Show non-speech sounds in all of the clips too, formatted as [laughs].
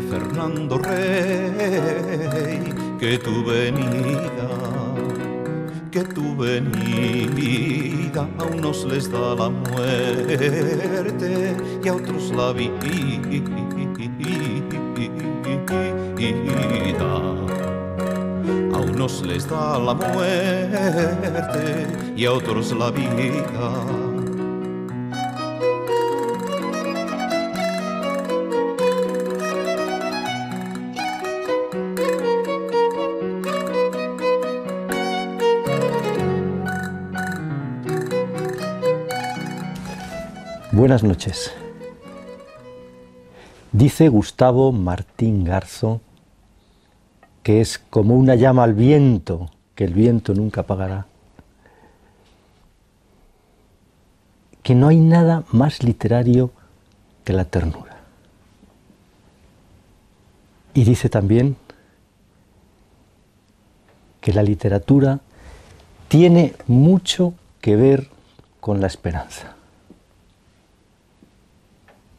Fernando Rey, que tu venida, que tu venida a unos les da la muerte y a otros la vida a unos les da la muerte y a otros la vida. Buenas noches. Dice Gustavo Martín Garzo que es como una llama al viento, que el viento nunca apagará, que no hay nada más literario que la ternura. Y dice también que la literatura tiene mucho que ver con la esperanza.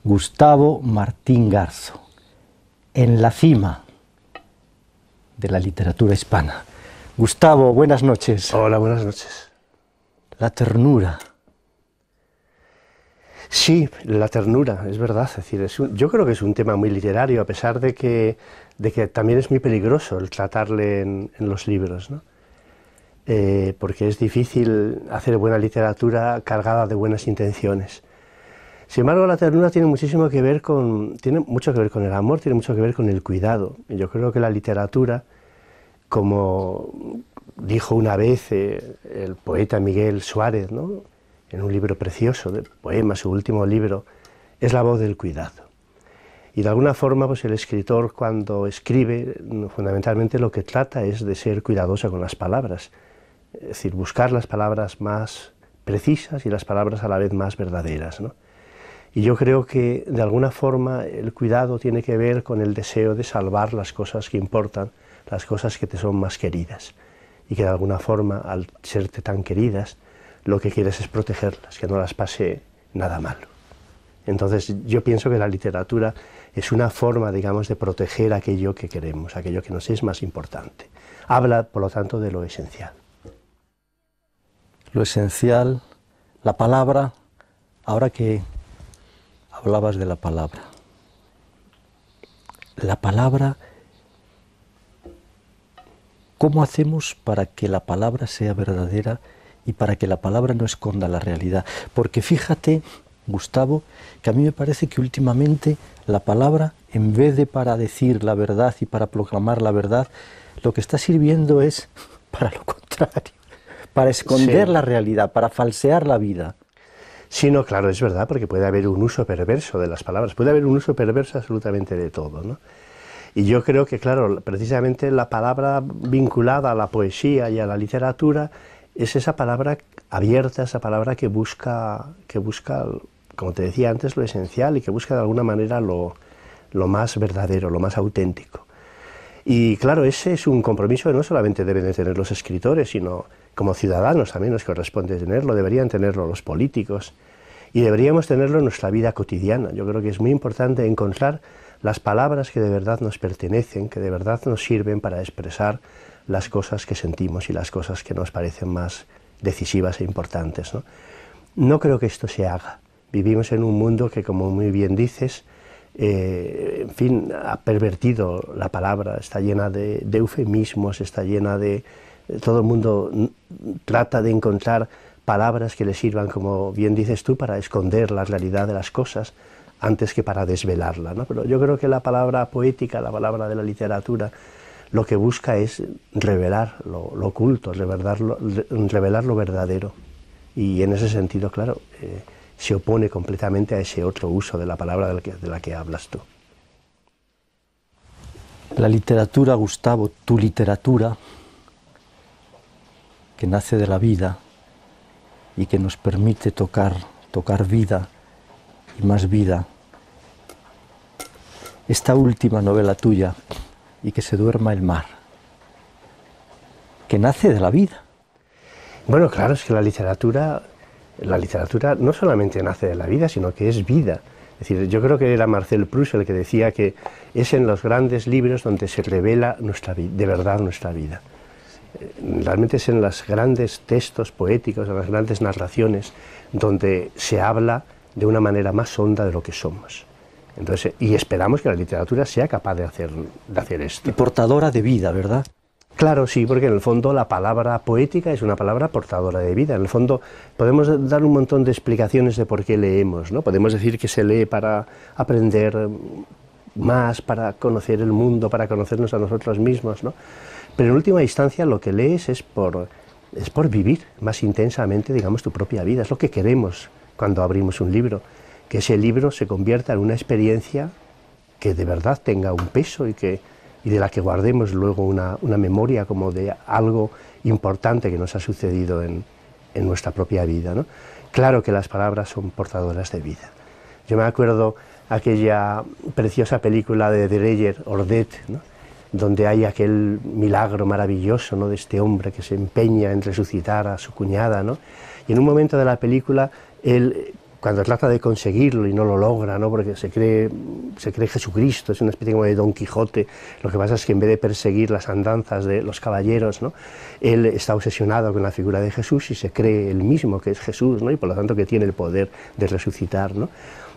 Gustavo Martín Garzo, en la cima de la literatura hispana. Gustavo, buenas noches. Hola, buenas noches. La ternura. Sí, la ternura, es verdad. Es decir, yo creo que es un tema muy literario, a pesar de que, también es muy peligroso el tratarle en, los libros, ¿no? Eh, porque es difícil hacer buena literatura cargada de buenas intenciones. Sin embargo, la ternura tiene muchísimo que ver con, tiene mucho que ver con el amor, tiene mucho que ver con el cuidado. yo creo que la literatura, como dijo una vez eh, el poeta Miguel Suárez, ¿no? en un libro precioso de poemas, su último libro, es la voz del cuidado. Y de alguna forma, pues el escritor cuando escribe, mm, fundamentalmente lo que trata es de ser cuidadoso con las palabras, es decir, buscar las palabras más precisas y las palabras a la vez más verdaderas. Y yo creo que de alguna forma el cuidado tiene que ver con el deseo de salvar las cosas que importan, las cosas que te son más queridas. Y que de alguna forma, al serte tan queridas, lo que quieres es protegerlas, que no las pase nada malo. Entonces yo pienso que la literatura es una forma, digamos, de proteger aquello que queremos, aquello que nos es más importante. Habla, por lo tanto, de lo esencial. Lo esencial, la palabra, ahora que hablabas de la palabra. La palabra, ¿cómo hacemos para que la palabra sea verdadera y para que la palabra no esconda la realidad? Porque fíjate, Gustavo, que a mí me parece que últimamente la palabra, en vez de para decir la verdad y para proclamar la verdad, lo que está sirviendo es [laughs] para lo contrario, para esconder la realidad, para falsear la vida sino, claro, es verdad, porque puede haber un uso perverso de las palabras, puede haber un uso perverso absolutamente de todo, ¿no? Y yo creo que, claro, precisamente la palabra vinculada a la poesía y a la literatura es esa palabra abierta, esa palabra que busca, que busca como te decía antes, lo esencial y que busca de alguna manera lo, lo más verdadero, lo más auténtico. Y claro, ese es un compromiso que no solamente deben de tener los escritores, sino como ciudadanos también nos corresponde tenerlo, deberían tenerlo los políticos y deberíamos tenerlo en nuestra vida cotidiana. Yo creo que es muy importante encontrar las palabras que de verdad nos pertenecen, que de verdad nos sirven para expresar las cosas que sentimos y las cosas que nos parecen más decisivas e importantes. No, creo que esto se haga. Vivimos en un mundo que, como muy bien dices, eh, en fin, ha pervertido la palabra, está llena de eufemismos, está llena de, todo el mundo trata de encontrar palabras que le sirvan, como bien dices tú, para esconder la realidad de las cosas antes que para desvelarla. ¿no? Pero yo creo que la palabra poética, la palabra de la literatura, lo que busca es revelar lo, oculto, revelar lo, verdadero. Y en ese sentido, claro, eh, se opone completamente a ese otro uso de la palabra de la que hablas tú. La literatura, Gustavo, tu literatura, que nace de la vida y que nos permite tocar, tocar vida y más vida. Esta última novela tuya, y que se duerma el mar, que nace de la vida. Bueno, claro, es que la literatura, la literatura no solamente nace de la vida, sino que es vida. Es decir, yo creo que era Marcel Proust el que decía que es en los grandes libros donde se revela nuestra, de verdad nuestra vida realmente es en los grandes textos poéticos, en las grandes narraciones, donde se habla de una manera más honda de lo que somos. Entonces, y esperamos que la literatura sea capaz de hacer, de hacer esto. Y portadora de vida, ¿verdad? Claro, sí, porque en el fondo la palabra poética es una palabra portadora de vida. En el fondo podemos dar un montón de explicaciones de por qué leemos, ¿no? Podemos decir que se lee para aprender más, para conocer el mundo, para conocernos a nosotros mismos, ¿no? Pero en última instancia lo que lees es por, es por vivir más intensamente, digamos, tu propia vida. Es lo que queremos cuando abrimos un libro, que ese libro se convierta en una experiencia que de verdad tenga un peso y, que, y de la que guardemos luego una, una memoria como de algo importante que nos ha sucedido en, en nuestra propia vida. ¿no? Claro que las palabras son portadoras de vida. Yo me acuerdo aquella preciosa película de Dreyer, Ordet, ¿no? donde hay aquel milagro maravilloso ¿no? de este hombre que se empeña en resucitar a su cuñada. Y en un momento de la película, él, cuando trata de conseguirlo y no lo logra, ¿no? porque se cree, se cree Jesucristo, es una especie de Don Quijote, lo que pasa es que en vez de perseguir las andanzas de los caballeros, él está obsesionado con la figura de Jesús y se cree él mismo que es Jesús ¿no? y por lo tanto que tiene el poder de resucitar.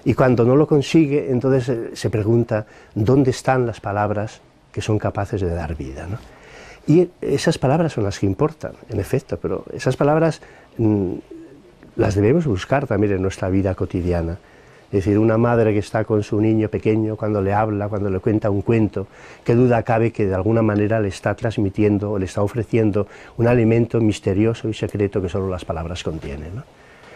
Y cuando no lo consigue, entonces eh, se pregunta, ¿dónde están las palabras que son capaces de dar vida. ¿no? Y esas palabras son las que importan, en efecto, pero esas palabras mm, las debemos buscar también en nuestra vida cotidiana. Es decir, una madre que está con su niño pequeño, cuando le habla, cuando le cuenta un cuento, qué duda cabe que de alguna manera le está transmitiendo o le está ofreciendo un alimento misterioso y secreto que solo las palabras contienen.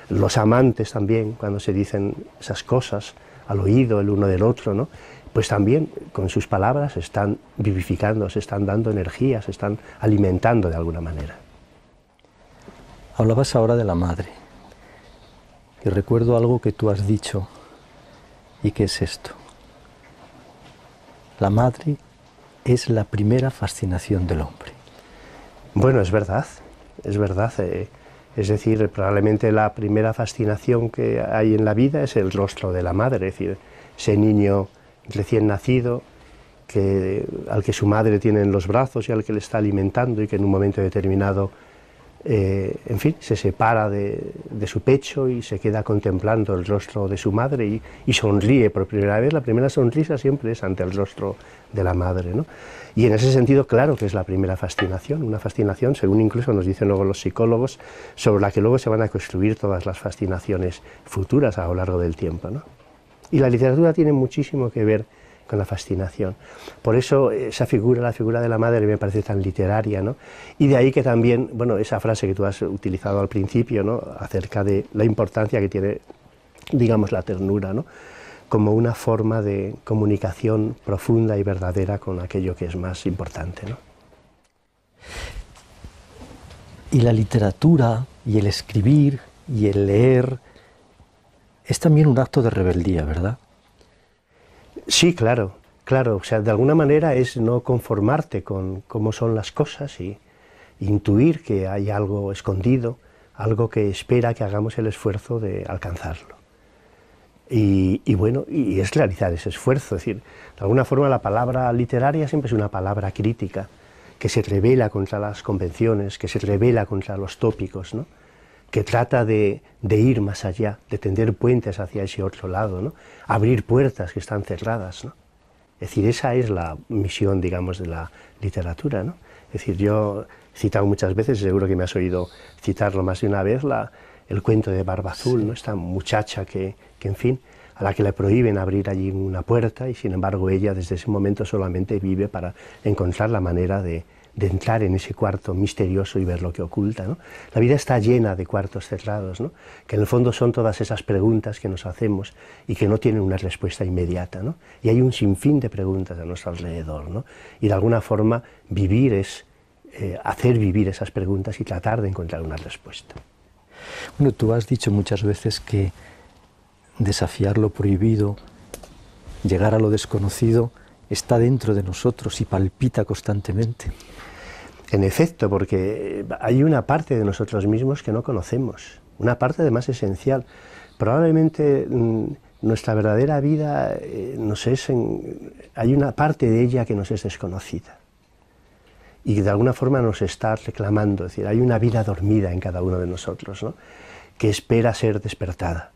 Los amantes también, cuando se dicen esas cosas al oído el uno del otro, ¿no? pues también con sus palabras están vivificando, se están dando energía, se están alimentando de alguna manera. Hablabas ahora de la madre. Y recuerdo algo que tú has dicho y que es esto. La madre es la primera fascinación del hombre. Bueno, es verdad, es verdad. Eh, es decir, probablemente la primera fascinación que hay en la vida es el rostro de la madre, es decir, ese niño recién nacido, al que su madre tiene en los brazos y al que le está alimentando y que en un momento determinado, eh, en fin, se separa de, su pecho y se queda contemplando el rostro de su madre y, sonríe por primera vez. La primera sonrisa siempre es ante el rostro de la madre. Y en ese sentido, claro que es la primera fascinación, una fascinación, según incluso nos dicen luego los psicólogos, sobre la que luego se van a construir todas las fascinaciones futuras a lo largo del tiempo. Y la literatura tiene muchísimo que ver con la fascinación. Por eso esa figura, la figura de la madre, me parece tan literaria, Y de ahí que también, bueno, esa frase que tú has utilizado al principio, ¿no? Acerca de la importancia que tiene, digamos, la ternura, ¿no? Como una forma de comunicación profunda y verdadera con aquello que es más importante, ¿no? Y la literatura, y el escribir, y el leer, es también un acto de rebeldía, ¿verdad? Sí, claro, claro. O sea, de alguna manera es no conformarte con cómo son las cosas y intuir que hay algo escondido, algo que espera que hagamos el esfuerzo de alcanzarlo. Y, bueno, y es realizar ese esfuerzo. Es decir, de alguna forma la palabra literaria siempre es una palabra crítica, que se revela contra las convenciones, que se revela contra los tópicos, ¿no? que trata de, ir más allá, de tender puentes hacia ese otro lado, ¿no? abrir puertas que están cerradas. Es decir, esa es la misión, digamos, de la literatura. ¿no? Es decir, yo he citado muchas veces, seguro que me has oído citarlo más de una vez, la, el cuento de Barba Azul, ¿no? esta muchacha que, en fin, a la que le prohíben abrir allí una puerta y sin embargo ella desde ese momento solamente vive para encontrar la manera de, de entrar en ese cuarto misterioso y ver lo que oculta. La vida está llena de cuartos cerrados, que en el fondo son todas esas preguntas que nos hacemos y que no tienen una respuesta inmediata. Y hay un sinfín de preguntas a nuestro alrededor. Y de alguna forma vivir es eh, hacer vivir esas preguntas y tratar de encontrar una respuesta. Bueno, tú has dicho muchas veces que desafiar lo prohibido, llegar a lo desconocido, está dentro de nosotros y palpita constantemente. En efecto, porque hay una parte de nosotros mismos que no conocemos, una parte además esencial. Probablemente mm, nuestra verdadera vida eh, nos es hay una parte de ella que nos es desconocida y de alguna forma nos está reclamando, es decir, hay una vida dormida en cada uno de nosotros, ¿no? que espera ser despertada.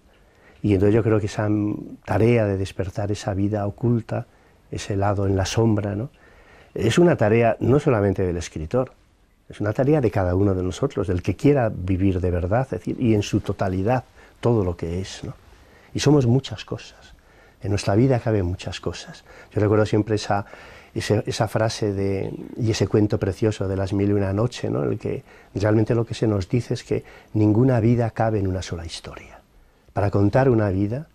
Y entonces yo creo que esa tarea de despertar esa vida oculta, ese lado en la sombra, ¿no? es una tarea no solamente del escritor, es una tarea de cada uno de nosotros, del que quiera vivir de verdad, es decir, y en su totalidad todo lo que es. ¿no? Y somos muchas cosas. En nuestra vida caben muchas cosas. Yo recuerdo siempre esa, frase de, y ese cuento precioso de las mil y una noche, ¿no? en el que realmente lo que se nos dice es que ninguna vida cabe en una sola historia. Para contar una vida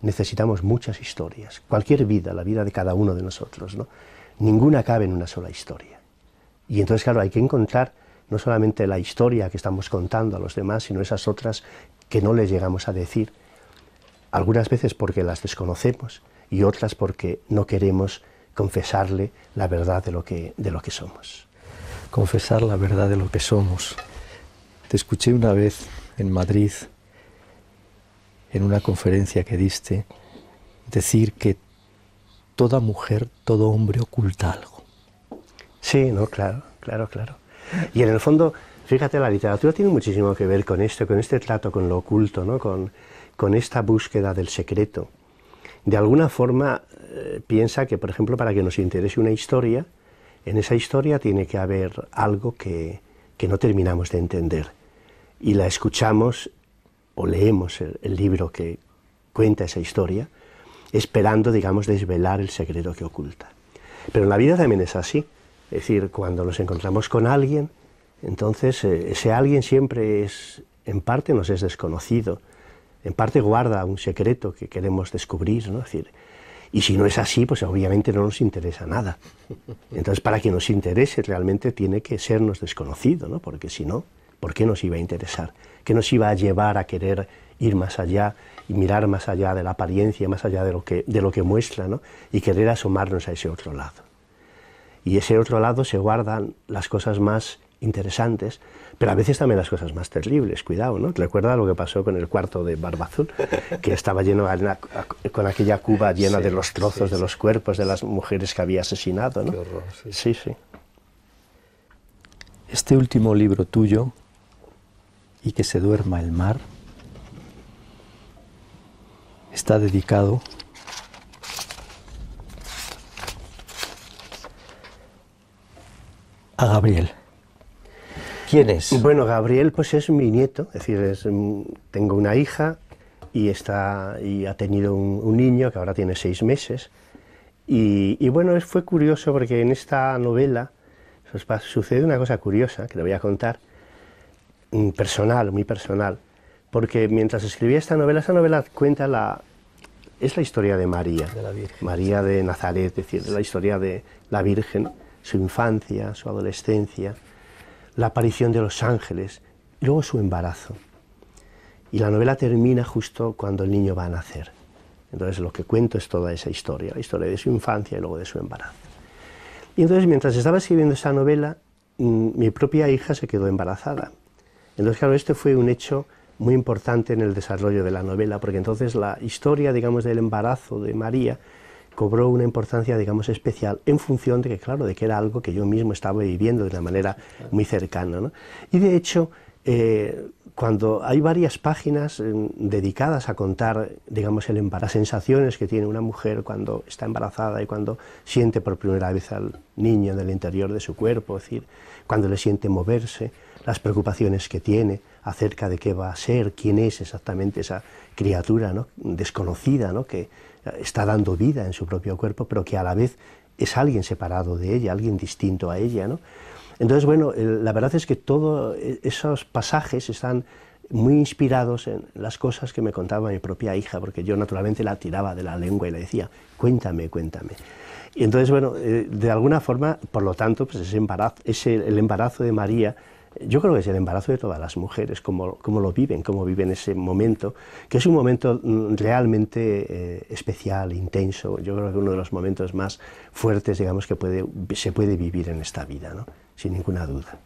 necesitamos muchas historias, cualquier vida, la vida de cada uno de nosotros. ¿no? ninguna cabe en una sola historia. Y entonces, claro, hay que encontrar no solamente la historia que estamos contando a los demás, sino esas otras que no les llegamos a decir, algunas veces porque las desconocemos y otras porque no queremos confesarle la verdad de lo que, de lo que somos. Confesar la verdad de lo que somos. Te escuché una vez en Madrid, en una conferencia que diste, decir que toda mujer, todo hombre oculta algo. Sí, no, claro, claro, claro. Y en el fondo, fíjate, la literatura tiene muchísimo que ver con esto, con este trato con lo oculto, ¿no? con, esta búsqueda del secreto. De alguna forma eh, piensa que, por ejemplo, para que nos interese una historia, en esa historia tiene que haber algo que, no terminamos de entender. Y la escuchamos o leemos el libro que cuenta esa historia esperando, digamos, desvelar el secreto que oculta. Pero en la vida también es así. Es decir, cuando nos encontramos con alguien, entonces eh, ese alguien siempre es, en parte nos es desconocido, en parte guarda un secreto que queremos descubrir, ¿no? decir, y si no es así, pues obviamente no nos interesa nada. Entonces, para que nos interese realmente tiene que sernos desconocido, ¿no? Porque si no, ¿por qué nos iba a interesar? ¿Qué nos iba a llevar a querer ir más allá y mirar más allá de la apariencia, más allá de lo que, de lo que muestra, ¿no? y querer asomarnos a ese otro lado. Y ese otro lado se guardan las cosas más interesantes, pero a veces también las cosas más terribles, cuidado, ¿no? ¿Te lo que pasó con el cuarto de Barbazul? Que estaba lleno, con aquella cuba llena de los trozos de los cuerpos de las mujeres que había asesinado, ¿no? sí, sí. Este último libro tuyo, Y que se duerma el mar, está dedicado a Gabriel. ¿Quién es? Bueno, Gabriel pues es mi nieto, es decir, mm, tengo una hija y, está, y ha tenido un, niño que ahora tiene seis meses. Y, y bueno, fue curioso porque en esta novela pues, sucede una cosa curiosa que le voy a contar, mm, personal, muy personal porque mientras escribía esta novela, esa novela cuenta la... Es la historia de María, de la Virgen, María de Nazaret, es decir, la historia de la Virgen, su infancia, su adolescencia, la aparición de los ángeles luego su embarazo. Y la novela termina justo cuando el niño va a nacer. Entonces lo que cuento es toda esa historia, la historia de su infancia y luego de su embarazo. Y entonces mientras estaba escribiendo esa novela, mm, mi propia hija se quedó embarazada. Entonces claro, este fue un hecho muy importante en el desarrollo de la novela, porque entonces la historia, digamos, del embarazo de María cobró una importancia, digamos, especial en función de que, claro, de que era algo que yo mismo estaba viviendo de una manera muy cercana. ¿no? Y de hecho, eh, cuando hay varias páginas eh, dedicadas a contar, digamos, el las sensaciones que tiene una mujer cuando está embarazada y cuando siente por primera vez al niño en el interior de su cuerpo, es decir, cuando le siente moverse, las preocupaciones que tiene, acerca de qué va a ser, quién es exactamente esa criatura desconocida que eh, está dando vida en su propio cuerpo, pero que a la vez es alguien separado de ella, alguien distinto a ella. Entonces, bueno, eh, la verdad es que todos eh, esos pasajes están muy inspirados en las cosas que me contaba mi propia hija, porque yo naturalmente la tiraba de la lengua y le decía, cuéntame, cuéntame. Y entonces, bueno, de alguna forma, por lo tanto, pues embarazo, el embarazo de María yo creo que es el embarazo de todas las mujeres, cómo, lo viven, cómo viven ese momento, que es un momento mm, realmente eh, especial, intenso, yo creo que uno de los momentos más fuertes, digamos, que puede, se puede vivir en esta vida, ¿no? sin ninguna duda.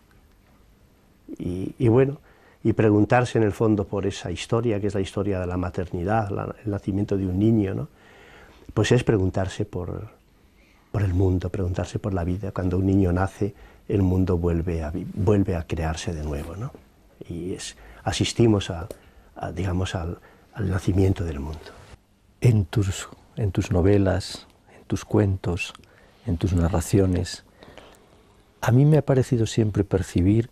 Y, bueno, y preguntarse en el fondo por esa historia, que es la historia de la maternidad, el nacimiento de un niño, pues es preguntarse por el mundo, preguntarse por la vida. Cuando un niño nace, el mundo vuelve a, vuelve a crearse de nuevo. Y asistimos digamos, al, nacimiento del mundo. En tus, en tus novelas, en tus cuentos, en tus narraciones, a mí me ha parecido siempre percibir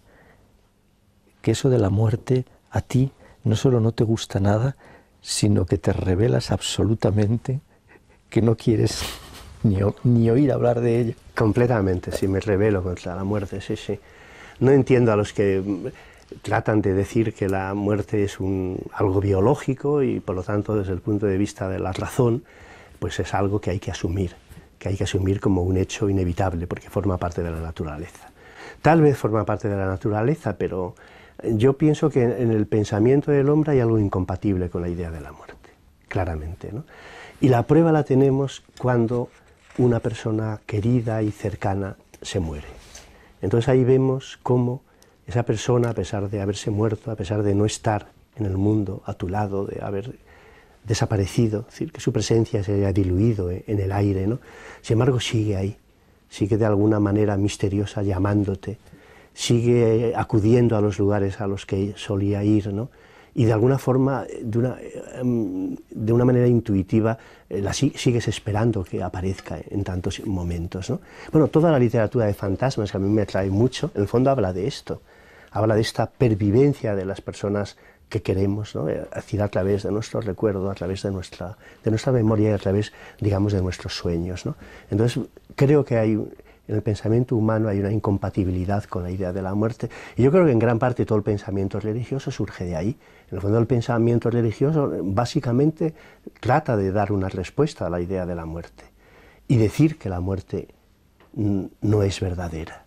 que eso de la muerte a ti no solo no te gusta nada, sino que te revelas absolutamente que no quieres ni, oír hablar de ella. Completamente, si me revelo contra la muerte, sí, sí. No entiendo a los que mm, tratan de decir que la muerte es un, algo biológico y por lo tanto desde el punto de vista de la razón, pues es algo que hay que asumir, que hay que asumir como un hecho inevitable porque forma parte de la naturaleza. Tal vez forma parte de la naturaleza, pero eh, yo pienso que en el pensamiento del hombre hay algo incompatible con la idea de la muerte, claramente. Y la prueba la tenemos cuando una persona querida y cercana se muere. Entonces ahí vemos cómo esa persona, a pesar de haberse muerto, a pesar de no estar en el mundo a tu lado, de haber desaparecido, decir, que su presencia se haya diluido eh, en el aire, ¿no? sin embargo sigue ahí, sigue de alguna manera misteriosa llamándote, sigue acudiendo a los lugares a los que solía ir, ¿no? y de alguna forma, de una, em, de una manera intuitiva, eh, la sigues esperando que aparezca en tantos momentos. ¿no? Bueno, toda la literatura de fantasmas, que a mí me atrae mucho, en el fondo habla de esto, habla de esta pervivencia de las personas que queremos, ¿no? Eh, es decir, a través de nuestro recuerdo, a través de nuestra, de nuestra memoria y a través, digamos, de nuestros sueños. ¿no? Entonces, creo que hay en el pensamiento humano hay una incompatibilidad con la idea de la muerte. Y yo creo que en gran parte todo el pensamiento religioso surge de ahí. En el fondo el pensamiento religioso básicamente trata de dar una respuesta a la idea de la muerte y decir que la muerte no es verdadera.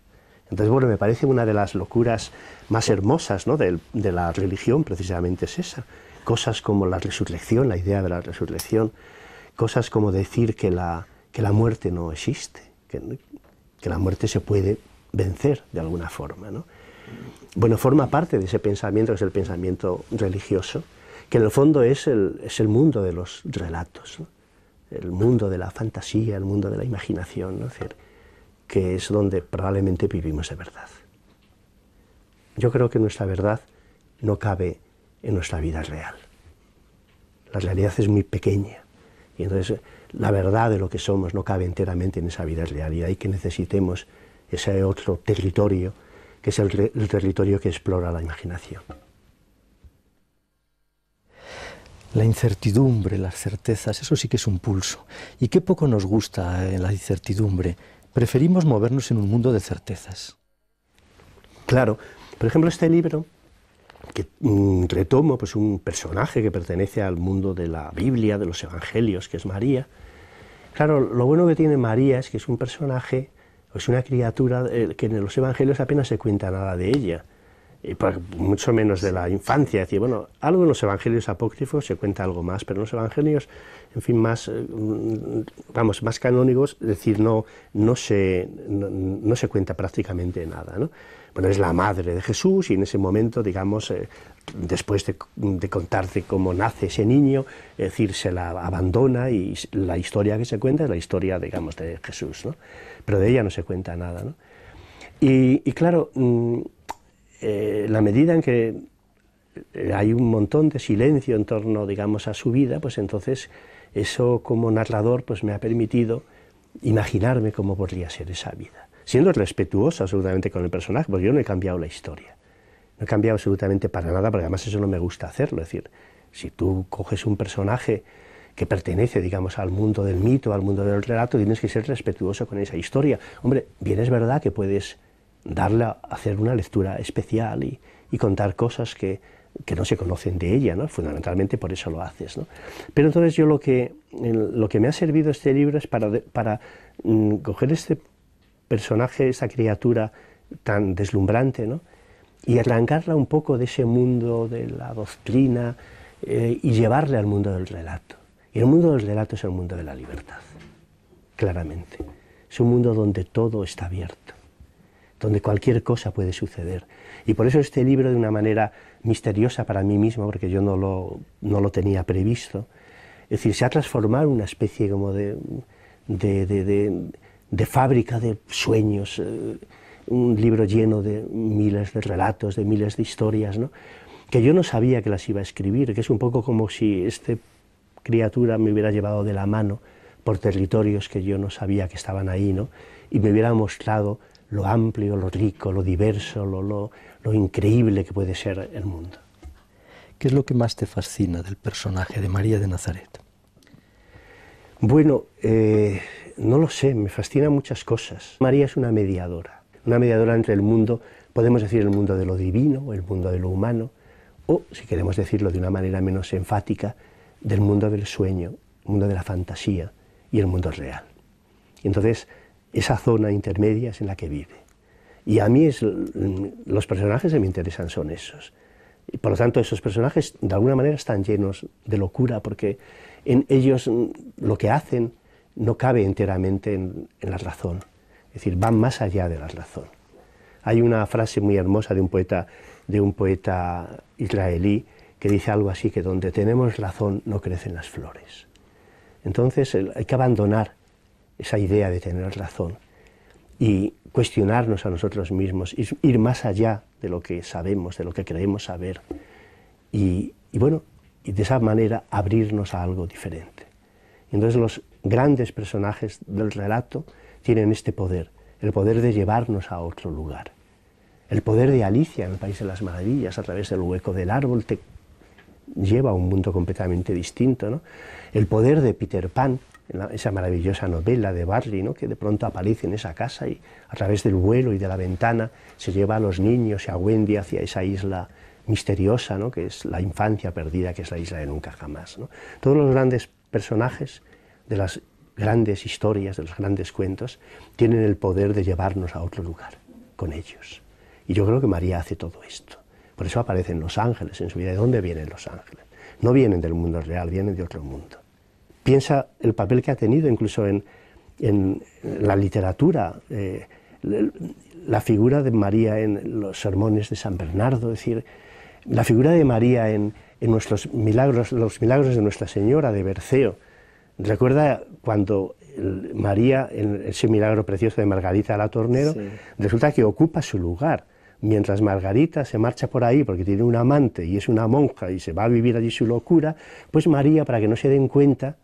Entonces, bueno, me parece una de las locuras más hermosas ¿no? de, de la religión precisamente es esa. Cosas como la resurrección, la idea de la resurrección, cosas como decir que la, que la muerte no existe, que, que la muerte se puede vencer de alguna forma. ¿no? Bueno, forma parte de ese pensamiento, que es el pensamiento religioso, que en el fondo es el, mundo de los relatos, el mundo de la fantasía, el mundo de la imaginación, que es donde probablemente vivimos de verdad. Yo creo que nuestra verdad no cabe en nuestra vida real. La realidad es muy pequeña. Y entonces la verdad de lo que somos no cabe enteramente en esa vida real y ahí que necesitemos ese otro territorio, que es el, territorio que explora la imaginación. La incertidumbre, las certezas, eso sí que es un pulso. Y qué poco nos gusta la incertidumbre. Preferimos movernos en un mundo de certezas. Claro. Por ejemplo, este libro que mm, retomo pues un personaje que pertenece al mundo de la Biblia, de los evangelios, que es María. Claro, lo bueno que tiene María es que es un personaje, es una criatura eh, que en los evangelios apenas se cuenta nada de ella y mucho menos de la infancia. Es decir, bueno, algo en los evangelios apócrifos se cuenta algo más, pero en los evangelios, en fin, más, mm, vamos, más canónicos es decir, no, no, se, no, se cuenta prácticamente nada. Bueno, es la madre de Jesús y en ese momento, digamos, eh, después de, contarte cómo nace ese niño, es decir, se la abandona y la historia que se cuenta es la historia, digamos, de Jesús, ¿no? Pero de ella no se cuenta nada, Y, y claro, mm, eh, la medida en que eh, hay un montón de silencio en torno, digamos, a su vida, pues entonces eso como narrador pues me ha permitido imaginarme cómo podría ser esa vida, siendo respetuoso absolutamente con el personaje, porque yo no he cambiado la historia, no he cambiado absolutamente para nada, porque además eso no me gusta hacerlo, es decir, si tú coges un personaje que pertenece, digamos, al mundo del mito, al mundo del relato, tienes que ser respetuoso con esa historia. Hombre, bien es verdad que puedes a hacer una lectura especial y, contar cosas que, que, no se conocen de ella, ¿no? fundamentalmente por eso lo haces. ¿no? Pero entonces yo lo que, lo que me ha servido este libro es para, para mm, coger este personaje, esta criatura tan deslumbrante, ¿no? y arrancarla un poco de ese mundo de la doctrina eh, y llevarle al mundo del relato. Y el mundo del relato es el mundo de la libertad, claramente. Es un mundo donde todo está abierto donde cualquier cosa puede suceder. Y por eso este libro, de una manera misteriosa para mí mismo, porque yo no lo, no lo tenía previsto, es decir, se ha transformado en una especie como de, de, de, fábrica de sueños, eh, un libro lleno de miles de relatos, de miles de historias, que yo no sabía que las iba a escribir, que es un poco como si esta criatura me hubiera llevado de la mano por territorios que yo no sabía que estaban ahí, ¿no? y me hubiera mostrado lo amplio, lo rico, lo diverso, lo, lo, increíble que puede ser el mundo. ¿Qué es lo que más te fascina del personaje de María de Nazaret? Bueno, eh, no lo sé, me fascinan muchas cosas. María es una mediadora, una mediadora entre el mundo, podemos decir el mundo de lo divino, el mundo de lo humano, o, si queremos decirlo de una manera menos enfática, del mundo del sueño, el mundo de la fantasía y el mundo real. Entonces, esa zona intermedia es en la que vive. Y a mí los personajes que me interesan son esos. Y por lo tanto, esos personajes de alguna manera están llenos de locura porque en ellos mm, lo que hacen no cabe enteramente en, la razón. Es decir, van más allá de la razón. Hay una frase muy hermosa de un poeta, de un poeta israelí que dice algo así, que donde tenemos razón no crecen las flores. Entonces hay que abandonar esa idea de tener razón y cuestionarnos a nosotros mismos, ir más allá de lo que sabemos, de lo que creemos saber y, bueno, de esa manera abrirnos a algo diferente. Entonces los grandes personajes del relato tienen este poder, el poder de llevarnos a otro lugar. El poder de Alicia en el País de las Maravillas, a través del hueco del árbol, te lleva a un mundo completamente distinto. El poder de Peter Pan, esa maravillosa novela de Barley, que de pronto aparece en esa casa y a través del vuelo y de la ventana se lleva a los niños y a Wendy hacia esa isla misteriosa, ¿no? que es la infancia perdida, que es la isla de nunca jamás. Todos los grandes personajes de las grandes historias, de los grandes cuentos, tienen el poder de llevarnos a otro lugar con ellos. Y yo creo que María hace todo esto. Por eso aparecen los ángeles en su vida. ¿De dónde vienen los ángeles? No vienen del mundo real, vienen de otro mundo piensa el papel que ha tenido incluso en, la literatura, eh, la figura de María en los sermones de San Bernardo, es decir, la figura de María en, nuestros milagros, los milagros de Nuestra Señora de Berceo. Recuerda cuando María, en ese milagro precioso de Margarita la Tornero, resulta que ocupa su lugar. Mientras Margarita se marcha por ahí porque tiene un amante y es una monja y se va a vivir allí su locura, pues María, para que no se den cuenta,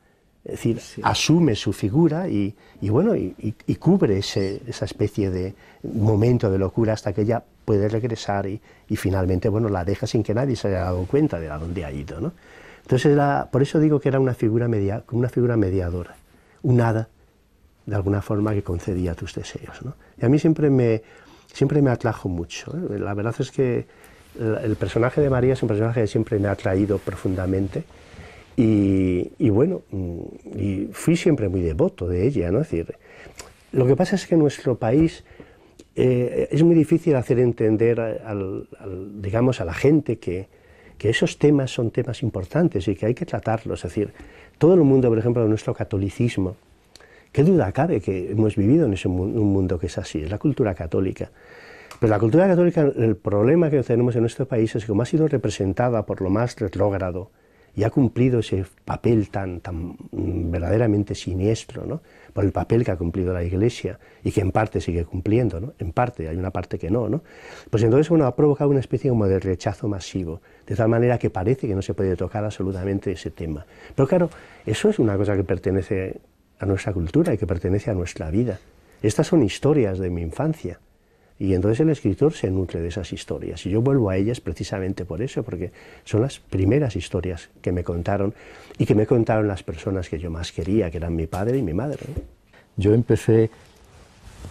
es decir, asume su figura y, y bueno, y, cubre ese, esa especie de momento de locura hasta que ella puede regresar y, finalmente, bueno, la deja sin que nadie se haya dado cuenta de a dónde ha ido, ¿no? Entonces, por eso digo que era una figura, media, una figura mediadora, un hada, de alguna forma, que concedía tus deseos, ¿no? Y a mí siempre me, siempre me atrajo mucho. ¿eh? La verdad es que el personaje de María es un personaje que siempre me ha atraído profundamente y, bueno, mm, y fui siempre muy devoto de ella, ¿no? Es decir, lo que pasa es que en nuestro país eh, es muy difícil hacer entender, digamos, a la gente que, que esos temas son temas importantes y que hay que tratarlos. Es decir, todo el mundo, por ejemplo, de nuestro catolicismo, qué duda cabe que hemos vivido en ese un mundo que es así, es la cultura católica. Pero la cultura católica, el problema que tenemos en nuestro país es que como ha sido representada por lo más retrógrado, y ha cumplido ese papel tan, mm, verdaderamente siniestro, por el papel que ha cumplido la Iglesia y que en parte sigue cumpliendo, en parte, hay una parte que no, ¿no? pues entonces uno ha provocado una especie como de rechazo masivo, de tal manera que parece que no se puede tocar absolutamente ese tema. Pero claro, eso es una cosa que pertenece a nuestra cultura y que pertenece a nuestra vida. Estas son historias de mi infancia. Y entonces el escritor se nutre de esas historias. Y yo vuelvo a ellas precisamente por eso, porque son las primeras historias que me contaron y que me contaron las personas que yo más quería, que eran mi padre y mi madre. Yo empecé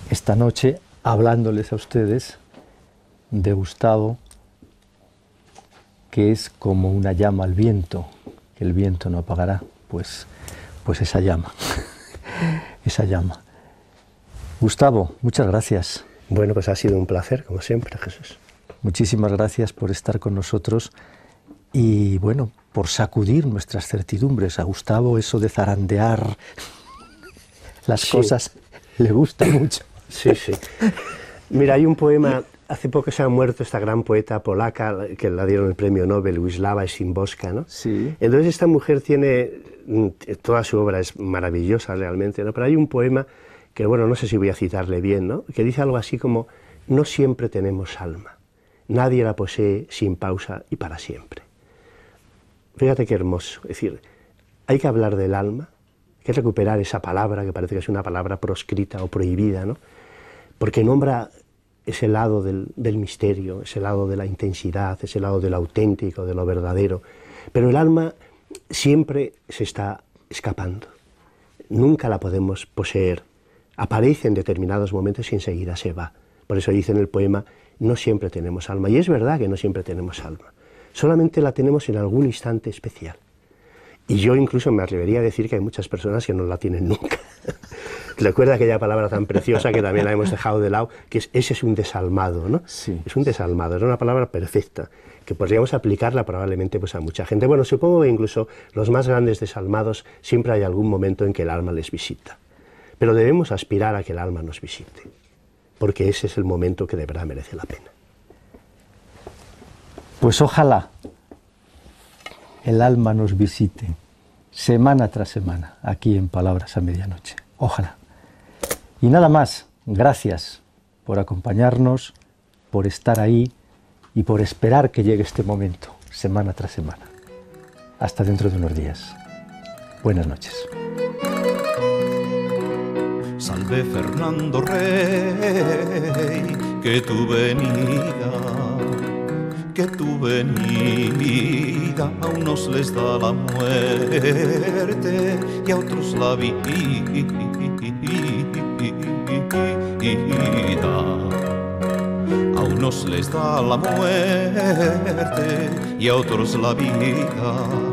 esta noche hablándoles a ustedes de Gustavo, que es como una llama al viento, que el viento no apagará, pues, pues esa llama, [laughs] esa llama. Gustavo, muchas gracias. Bueno, pues ha sido un placer, como siempre, Jesús. Muchísimas gracias por estar con nosotros y, bueno, por sacudir nuestras certidumbres. A Gustavo eso de zarandear las cosas le gusta mucho. Sí, sí. Mira, hay un poema, hace poco se ha muerto esta gran poeta polaca que la dieron el premio Nobel, Wisława Szymborska, ¿no? Sí. Entonces esta mujer tiene, mm, toda su obra es maravillosa realmente, ¿no? Pero hay un poema que bueno, no sé si voy a citarle bien, que dice algo así como, no siempre tenemos alma, nadie la posee sin pausa y para siempre. Fíjate qué hermoso, es decir, hay que hablar del alma, hay que recuperar esa palabra que parece que es una palabra proscrita o prohibida, ¿no? porque nombra ese lado del, del misterio, ese lado de la intensidad, ese lado del auténtico, de lo verdadero, pero el alma siempre se está escapando, nunca la podemos poseer aparece en determinados momentos y enseguida se va. Por eso dice en el poema, no siempre tenemos alma. Y es verdad que no siempre tenemos alma. Solamente la tenemos en algún instante especial. Y yo incluso me atrevería a decir que hay muchas personas que no la tienen nunca. Recuerda [laughs] aquella palabra tan preciosa que también la hemos dejado de lado, que es ese es un desalmado, ¿no? Sí. Es un desalmado, era una palabra perfecta, que podríamos aplicarla probablemente pues, a mucha gente. Bueno, supongo que incluso los más grandes desalmados siempre hay algún momento en que el alma les visita. Pero debemos aspirar a que el alma nos visite, porque ese es el momento que de verdad merece la pena. Pues ojalá el alma nos visite semana tras semana aquí en Palabras a Medianoche. Ojalá. Y nada más, gracias por acompañarnos, por estar ahí y por esperar que llegue este momento, semana tras semana. Hasta dentro de unos días. Buenas noches salve Fernando Rey, que tu venida, que tu venida a unos les da la muerte y a otros la vida a unos les da la muerte y a otros la vida.